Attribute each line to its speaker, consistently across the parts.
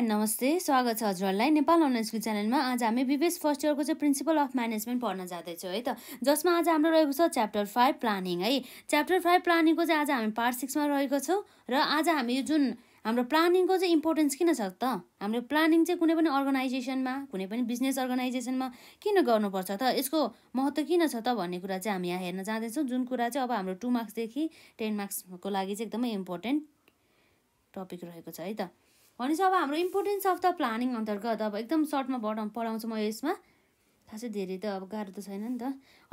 Speaker 1: and नमस्ते स्वागत छ हजुरहरूलाई नेपाल अनलाइन स्कुल च्यानलमा आज हामी बिबिएस फर्स्ट इयरको चाहिँ प्रिन्सिपल अफ म्यानेजमेन्ट पढ्न जाँदैछौँ है त जसमा आज हाम्रो रहेको छ च्याप्टर फाइभ प्लानिङ है च्याप्टर फाइभ प्लानिङको चाहिँ आज हामी पार्ट सिक्समा रहेको छौँ र आज हामी यो जुन हाम्रो प्लानिङको चाहिँ इम्पोर्टेन्स किन छ त हाम्रो प्लानिङ चाहिँ कुनै पनि अर्गनाइजेसनमा कुनै पनि बिजनेस अर्गनाइजेसनमा किन गर्नुपर्छ त यसको महत्त्व किन छ त भन्ने कुरा चाहिँ हामी यहाँ हेर्न जाँदैछौँ जुन कुरा चाहिँ अब हाम्रो टु मार्क्सदेखि टेन मार्क्सको लागि चाहिँ एकदमै इम्पोर्टेन्ट टपिक रहेको छ है त भनेपछि अब हाम्रो इम्पोर्टेन्स अफ द प्लानिङ अन्तर्गत अब एकदम सर्टमा पढाउ पढाउँछु म यसमा खासै धेरै त अब गाह्रो त छैन नि त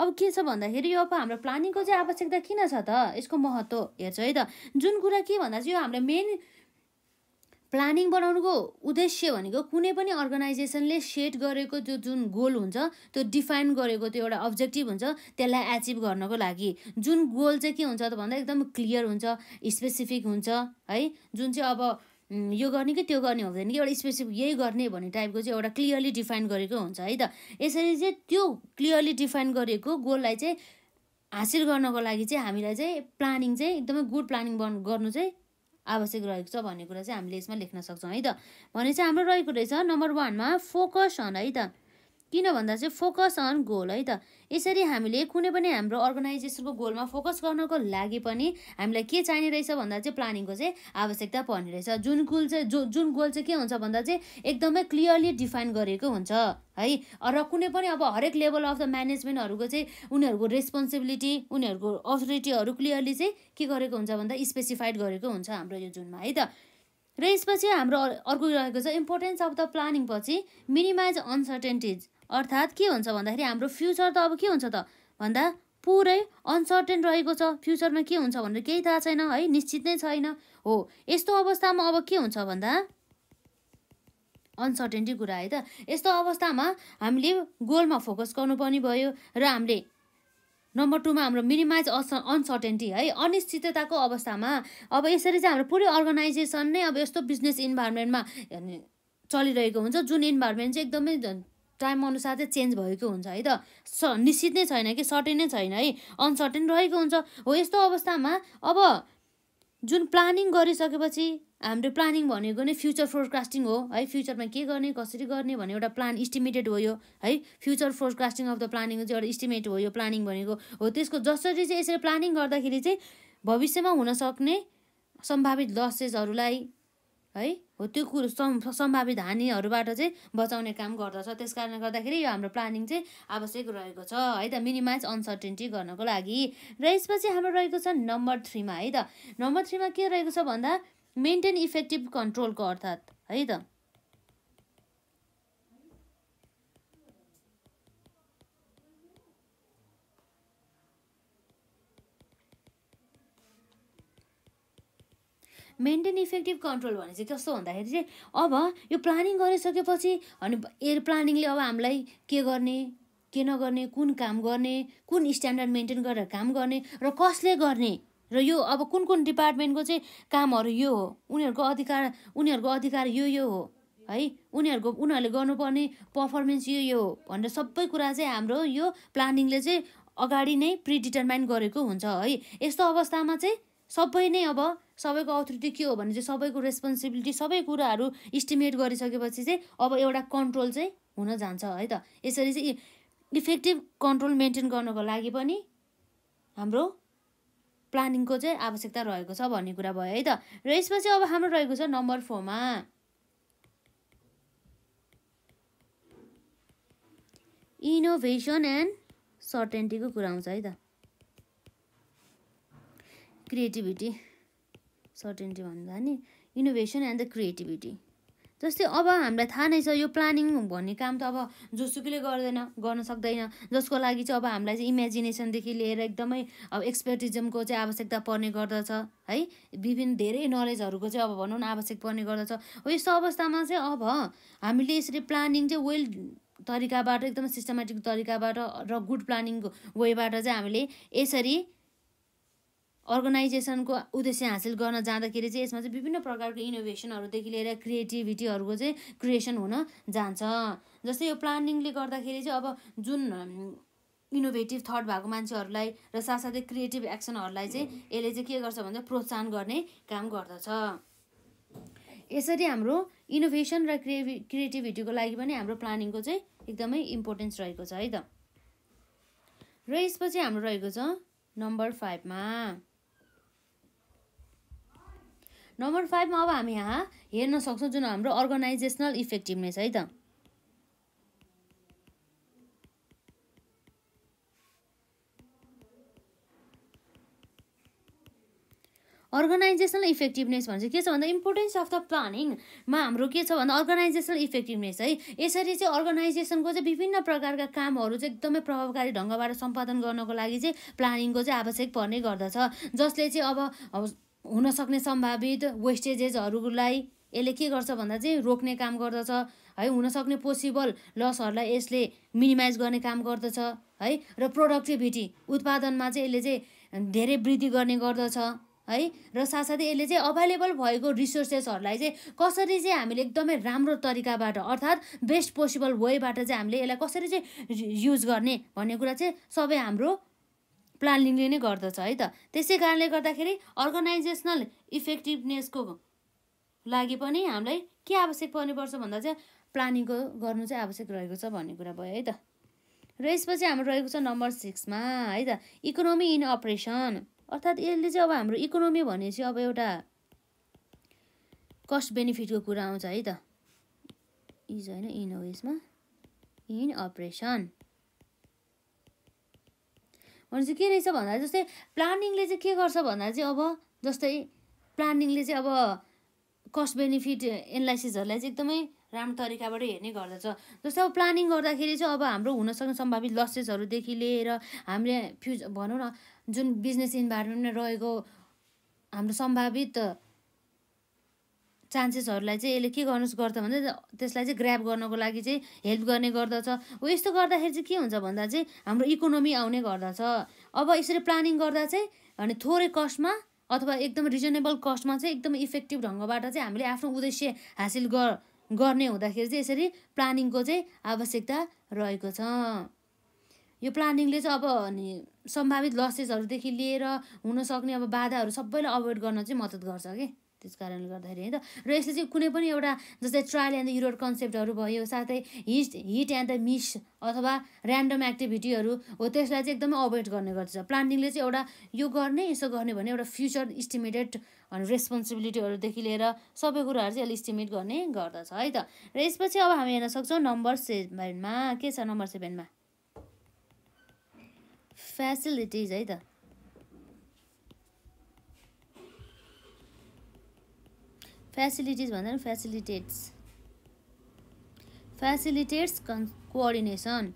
Speaker 1: अब के छ भन्दाखेरि यो अब हाम्रो प्लानिङको चाहिँ आवश्यकता किन छ त यसको महत्त्व हेर्छ है त जुन कुरा के भन्दा चाहिँ यो हाम्रो मेन प्लानिङ बनाउनुको उद्देश्य भनेको कुनै पनि अर्गनाइजेसनले सेट गरेको त्यो जुन गोल हुन्छ त्यो डिफाइन गरेको त्यो एउटा अब्जेक्टिभ हुन्छ त्यसलाई एचिभ गर्नको लागि जुन गोल चाहिँ के हुन्छ त भन्दा एकदम क्लियर हुन्छ स्पेसिफिक हुन्छ है जुन चाहिँ अब यो गर्ने कि त्यो गर्ने हुँदैन कि एउटा स्पेसिफिक यही गर्ने भन्ने टाइपको चाहिँ एउटा क्लियरली डिफाइन गरेको हुन्छ है त यसरी चाहिँ त्यो क्लियरली डिफाइन गरेको गोललाई चाहिँ हासिल गर्नको लागि चाहिँ हामीलाई चाहिँ प्लानिङ चाहिँ एकदमै गुड प्लानिङ बन् गर्नु चाहिँ आवश्यक रहेको छ भन्ने कुरा चाहिँ हामीले यसमा लेख्न सक्छौँ है त भने चाहिँ हाम्रो रहेको रहेछ नम्बर वानमा फोकस अन है त किन भन्दा चाहिँ फोकस अन गोल है त यसरी हामीले कुनै पनि हाम्रो अर्गनाइजेसनको गोलमा फोकस गर्नको लागि पनि हामीलाई के चाहिने रहेछ भन्दा चाहिँ प्लानिङको चाहिँ आवश्यकता पर्ने रहेछ जुन गोल चाहिँ जो जुन गोल चाहिँ के हुन्छ भन्दा चाहिँ एकदमै क्लियरली डिफाइन गरेको हुन्छ है र कुनै पनि अब हरेक लेभल अफ द म्यानेजमेन्टहरूको चाहिँ उनीहरूको रेस्पोन्सिबिलिटी उनीहरूको अथोरिटीहरू क्लियरली चाहिँ के गरेको हुन्छ भन्दा स्पेसिफाइड गरेको हुन्छ हाम्रो यो जुनमा है त र यसपछि हाम्रो अर्को रहेको छ इम्पोर्टेन्स अफ द प्लानिङ पछि मिनिमाइज अनसर्टेन्टिज अर्थात् के हुन्छ भन्दाखेरि हाम्रो फ्युचर त अब के हुन्छ त भन्दा पुरै अनसर्टेन रहेको छ फ्युचरमा के हुन्छ भनेर केही थाहा छैन है निश्चित नै छैन हो यस्तो अवस्थामा अब के हुन्छ भन्दा अनसर्टेन्टी कुरा है त यस्तो अवस्थामा हामीले गोलमा फोकस गर्नुपर्ने भयो र हामीले नम्बर टूमा हाम्रो मिनिमाइज अस अनसर्टेन्टी है अनिश्चितताको अवस्थामा अब यसरी चाहिँ हाम्रो पुरै अर्गनाइजेसन नै अब यस्तो बिजनेस इन्भाइरोमेन्टमा चलिरहेको हुन्छ जुन इन्भाइरोमेन्ट चाहिँ एकदमै टाइमअनुसार चाहिँ चेन्ज भएको हुन्छ है त स निश्चित नै छैन कि सर्टेन नै छैन है अनसर्टेन रहेको हुन्छ हो यस्तो अवस्थामा अब जुन प्लानिङ गरिसकेपछि हाम्रो प्लानिङ भनेको नै फ्युचर फोरकास्टिङ हो है फ्युचरमा के गर्ने कसरी गर्ने भन्ने एउटा प्लान इस्टिमेटेड हो यो है future forecasting of the planning चाहिँ एउटा इस्टिमेट हो यो प्लानिङ भनेको हो त्यसको जसरी चाहिँ यसरी प्लानिङ गर्दाखेरि चाहिँ भविष्यमा हुनसक्ने सम्भावित लसेसहरूलाई है हो त्यो कुरो सम् सम्भावित हानिहरूबाट चाहिँ बचाउने काम गर्दछ त्यस कारणले गर्दाखेरि यो हाम्रो प्लानिङ चाहिँ आवश्यक रहेको छ है त मिनिमाइज अनसर्टेन्टी गर्नको लागि र यसपछि हाम्रो रहेको छ नम्बर थ्रीमा है त नम्बर थ्रीमा के रहेको छ भन्दा मेन्टेन इफेक्टिभ कन्ट्रोलको अर्थात् है त मेन्टेन इफेक्टिभ कन्ट्रोल भने चाहिँ कस्तो भन्दाखेरि चाहिँ अब यो प्लानिङ गरिसकेपछि अनि एयर प्लानिङले अब हामीलाई के गर्ने के नगर्ने कुन काम गर्ने कुन स्ट्यान्डर्ड मेन्टेन गरेर काम गर्ने र कसले गर्ने र यो अब कुन कुन डिपार्टमेन्टको चाहिँ कामहरू यो हो उनीहरूको अधिकार उनीहरूको अधिकार यो यो हो है उनीहरूको उनीहरूले गर्नुपर्ने पर्फर्मेन्स यो यो हो भनेर सबै कुरा चाहिँ हाम्रो यो प्लानिङले चाहिँ अगाडि नै प्रिडिटर्माइन गरेको हुन्छ है यस्तो अवस्थामा चाहिँ सबै नै अब सबैको अथोरिटी के हो भने चाहिँ सबैको रेस्पोन्सिबिलिटी सबै कुराहरू इस्टिमेट गरिसकेपछि चाहिँ अब एउटा कन्ट्रोल चाहिँ हुन जान्छ है त यसरी चाहिँ इफेक्टिभ कन्ट्रोल मेन्टेन गर्नको लागि पनि हाम्रो प्लानिङको चाहिँ आवश्यकता रहेको छ भन्ने कुरा भयो है त र यसपछि अब हाम्रो रहेको छ नम्बर फोरमा इनोभेसन एन्ड सर्टेन्टीको कुरा आउँछ है त क्रिएटिभिटी सर्टेन्टी भन्दा नि इनोभेसन एन्ड द क्रिएटिभिटी जस्तै अब हामीलाई थाहा नै छ यो प्लानिङ भन्ने काम त अब जोसुकैले गर्दैन गर्न सक्दैन जसको लागि चाहिँ अब हामीलाई चाहिँ इमेजिनेसनदेखि लिएर एकदमै अब एक्सपर्टिजमको चाहिँ आवश्यकता पर्ने गर्दछ है विभिन्न धेरै नलेजहरूको चाहिँ अब भनौँ न आवश्यक पर्ने गर्दछ हो यस्तो अवस्थामा चाहिँ अब हामीले यसरी प्लानिङ चाहिँ वेल तरिकाबाट एकदम सिस्टमेटिक तरिकाबाट र गुड प्लानिङको वेबाट चाहिँ हामीले यसरी अर्गनाइजेसनको उद्देश्य हासिल गर्न जाँदाखेरि चाहिँ यसमा चाहिँ विभिन्न प्रकारको इनोभेसनहरूदेखि लिएर क्रिएटिभिटीहरूको चाहिँ क्रिएसन हुन जान्छ जस्तै यो प्लानिङले गर्दाखेरि चाहिँ अब जुन इनोभेटिभ थट भएको मान्छेहरूलाई र साथसाथै क्रिएटिभ एक्सनहरूलाई चाहिँ यसले चाहिँ के गर्छ भन्दा प्रोत्साहन गर्ने काम गर्दछ यसरी हाम्रो इनोभेसन र क्रिए क्रिएटिभिटीको लागि पनि हाम्रो प्लानिङको चाहिँ एकदमै इम्पोर्टेन्स रहेको छ है त र यसपछि हाम्रो रहेको छ नम्बर फाइभमा नम्बर फाइभमा अब हामी यहाँ हेर्न सक्छौँ जुन हाम्रो अर्गनाइजेसनल इफेक्टिभनेस है त अर्गनाइजेसनल इफेक्टिभनेस भन्छ के छ भन्दा इम्पोर्टेन्स अफ द प्लानिङमा हाम्रो के छ भन्दा अर्गनाइजेसनल इफेक्टिभनेस है यसरी चाहिँ अर्गनाइजेसनको चाहिँ विभिन्न प्रकारका कामहरू चाहिँ एकदमै प्रभावकारी ढङ्गबाट सम्पादन गर्नको लागि चाहिँ प्लानिङको चाहिँ आवश्यक पर्ने गर्दछ जसले चाहिँ अब हुनसक्ने सम्भावित वेस्टेजेसहरूलाई यसले के गर्छ भन्दा चाहिँ रोक्ने काम गर्दछ है हुनसक्ने पोसिबल लसहरूलाई यसले मिनिमाइज गर्ने काम गर्दछ है र प्रोडक्टिभिटी उत्पादनमा चाहिँ यसले चाहिँ धेरै वृद्धि गर्ने गर्दछ है र साथसाथै यसले चाहिँ अभाइलेबल भएको रिसोर्सेसहरूलाई चाहिँ कसरी चाहिँ हामीले एकदमै राम्रो तरिकाबाट अर्थात् बेस्ट पोसिबल वेबाट चाहिँ हामीले यसलाई कसरी चाहिँ युज गर्ने भन्ने कुरा चाहिँ सबै हाम्रो प्लानिङले नै गर्दछ है त त्यसै कारणले गर्दाखेरि अर्गनाइजेसनल इफेक्टिभनेसको लागि पनि हामीलाई के आवश्यक पर्ने पर्छ भन्दा चाहिँ प्लानिङको गर्नु चाहिँ आवश्यक रहेको छ भन्ने कुरा भयो है त र यसपछि हाम्रो रहेको छ नम्बर सिक्समा है त इकोनोमी इन अपरेसन अर्थात् यसले चाहिँ अब हाम्रो इकोनोमी भनेपछि अब एउटा कस्ट बेनिफिटको कुरा आउँछ है त इज होइन इन हो यसमा इन अपरेसन भनेपछि के रहेछ भन्दा जस्तै प्लानिङले चाहिँ के गर्छ भन्दा चाहिँ अब जस्तै प्लानिङले चाहिँ अब कस्ट बेनिफिट एनालाइसिसहरूलाई चाहिँ एकदमै राम्रो तरिकाबाट हेर्ने गर्दछ जस्तै अब प्लानिङ गर्दाखेरि चाहिँ अब हाम्रो हुनसक्ने सम्भावित लसेसहरूदेखि लिएर हामीले फ्युच भनौँ न जुन बिजनेस इन्भाइरोमेन्टमा रहेको हाम्रो सम्भावित चान्सेसहरूलाई चाहिँ यसले के गर्नुहोस् गर्छ भन्दा त्यसलाई चाहिँ ग्राप गर्नको लागि चाहिँ हेल्प गर्ने गर्दछ हो यस्तो गर्दाखेरि चाहिँ के हुन्छ भन्दा चाहिँ हाम्रो इकोनोमी आउने गर्दछ अब यसरी प्लानिङ गर्दा चाहिँ अनि थोरै कस्टमा अथवा एकदम रिजनेबल कस्टमा चाहिँ एकदम इफेक्टिभ ढङ्गबाट चाहिँ हामीले आफ्नो उद्देश्य हासिल गर गर्ने हुँदाखेरि चाहिँ यसरी प्लानिङको चाहिँ आवश्यकता रहेको छ यो प्लानिङले चाहिँ अब अनि सम्भावित लसेसहरूदेखि लिएर हुनसक्ने अब बाधाहरू सबैलाई अभोइड गर्न चाहिँ मद्दत गर्छ कि त्यस कारणले गर्दाखेरि है त र यसले चाहिँ कुनै पनि एउटा जस्तै ट्रायल एन्ड द इरोड कन्सेप्टहरू भयो साथै hit hit and the miss अथवा ऱ्यान्डम एक्टिभिटीहरू हो त्यसलाई चाहिँ एकदमै अभोइड गर्ने गर्छ प्लानिङले चाहिँ एउटा यो गर्ने यसो गर्ने भने एउटा फ्युचर इस्टिमेटेड रेस्पोन्सिबिलिटीहरूदेखि लिएर सबै कुराहरू चाहिँ अलिक इस्टिमेट गर्ने गर्दछ है त र यसपछि अब हामी हेर्न सक्छौँ नम्बर सेभेनमा के छ नम्बर सेभेनमा फेसिलिटिज है त फेसिलिटिज भन्दा फेसिलिटेट्स फेसिलिटेट्स कन् कोअर्डिनेसन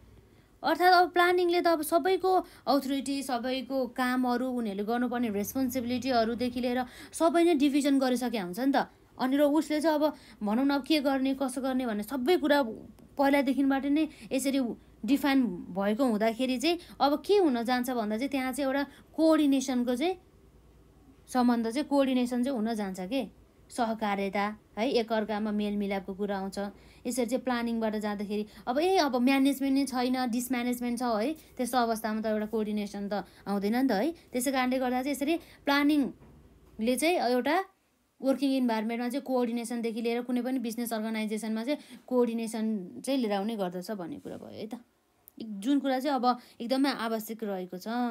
Speaker 1: अर्थात् अब प्लानिङले त अब सबैको अथोरिटी सबैको कामहरू उनीहरूले गर्नुपर्ने रेस्पोन्सिबिलिटीहरूदेखि लिएर सबै नै डिभिजन गरिसकेका हुन्छ नि त अनि र उसले चाहिँ अब भनौँ न अब के गर्ने कसो गर्ने भन्ने सबै कुरा पहिलादेखिबाट नै यसरी डिफाइन भएको हुँदाखेरि चाहिँ अब के हुन जान्छ भन्दा चाहिँ त्यहाँ चाहिँ एउटा कोअर्डिनेसनको चाहिँ सम्बन्ध चाहिँ कोअर्डिनेसन चाहिँ हुन जान्छ के सहकार्यता है एकअर्कामा मेलमिलापको कुरा आउँछ यसरी चाहिँ प्लानिङबाट जाँदाखेरि अब ए अब म्यानेजमेन्ट नै छैन डिसम्यानेजमेन्ट छ है त्यस्तो अवस्थामा त एउटा कोअर्डिनेसन त आउँदैन नि त है त्यसै कारणले गर्दा चाहिँ यसरी प्लानिङले चाहिँ एउटा वर्किङ इन्भाइरोमेन्टमा चाहिँ कोअर्डिनेसनदेखि लिएर कुनै पनि बिजनेस अर्गनाइजेसनमा चाहिँ कोअर्डिनेसन चाहिँ लिएर आउने गर्दछ भन्ने कुरा भयो है त जुन कुरा चाहिँ अब एकदमै आवश्यक रहेको छ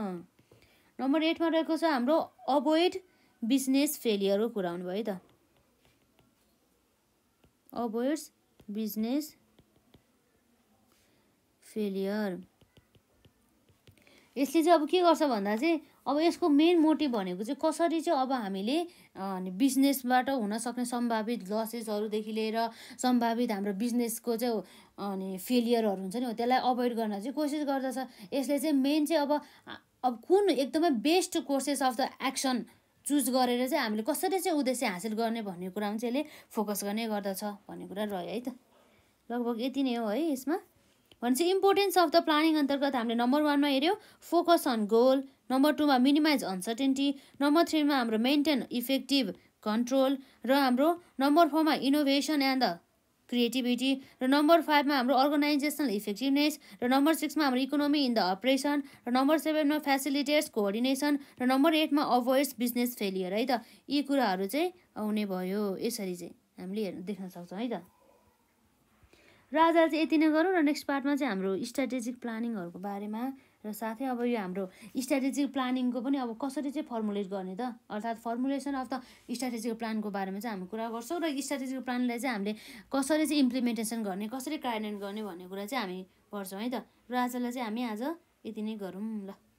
Speaker 1: नम्बर एटमा रहेको छ हाम्रो अभोइड बिजनेस फेलियरको कुरा आउनुभयो है त अभोइड्स बिजनेस फेलियर यसले चाहिँ अब के गर्छ भन्दा चाहिँ अब यसको मेन मोटिभ भनेको चाहिँ कसरी चाहिँ अब हामीले बिजनेसबाट हुनसक्ने सम्भावित लसेसहरूदेखि लिएर सम्भावित हाम्रो बिजनेसको चाहिँ अनि फेलियरहरू हुन्छ नि हो त्यसलाई अभोइड गर्न चाहिँ कोसिस गर्दछ यसले चाहिँ मेन चाहिँ अब अब कुन एकदमै best courses of the action choose गरेर चाहिँ हामीले कसरी चाहिँ उद्देश्य हासिल गर्ने भन्ने कुरामा चाहिँ यसले फोकस गर्ने गर्दछ भन्ने कुरा रह्यो है त लगभग यति नै हो है यसमा भनेपछि इम्पोर्टेन्स अफ द प्लानिङ अन्तर्गत हामीले नम्बर वानमा हेऱ्यौँ फोकस अन गोल नम्बर टूमा मिनिमाइज अनसर्टेन्टी नम्बर थ्रीमा हाम्रो मेन्टेन इफेक्टिभ कन्ट्रोल र हाम्रो नम्बर फोरमा इनोभेसन एन्ड द क्रिएटिभिटी र नम्बर फाइभमा हाम्रो अर्गनाइजेसनल इफेक्टिभनेस र नम्बर सिक्समा हाम्रो इकोनोमी इन द अपरेसन र नम्बर सेभेनमा फेसिलिटेट्स कोअर्डिनेसन र नम्बर एटमा अभोइड्स बिजनेस फेलियर है त यी कुराहरू चाहिँ आउने भयो यसरी चाहिँ हामीले हेर्न देख्न सक्छौँ है त र आज चाहिँ यति नै गरौँ र नेक्स्ट पार्टमा चाहिँ हाम्रो स्ट्राटेजिक प्लानिङहरूको बारेमा र साथै अब यो हाम्रो स्ट्राटेजिक प्लानिङको पनि अब कसरी चाहिँ फर्मुलेट गर्ने त अर्थात् फर्मुलेसन अफ द स्ट्राटेजिक प्लानको बारेमा चाहिँ हामी कुरा गर्छौँ र स्ट्राटेजिक प्लानलाई चाहिँ हामीले कसरी चाहिँ इम्प्लिमेन्टेसन गर्ने कसरी कार्यान्वयन गर्ने भन्ने कुरा चाहिँ हामी गर्छौँ है त राजालाई चाहिँ हामी आज यति नै गरौँ ल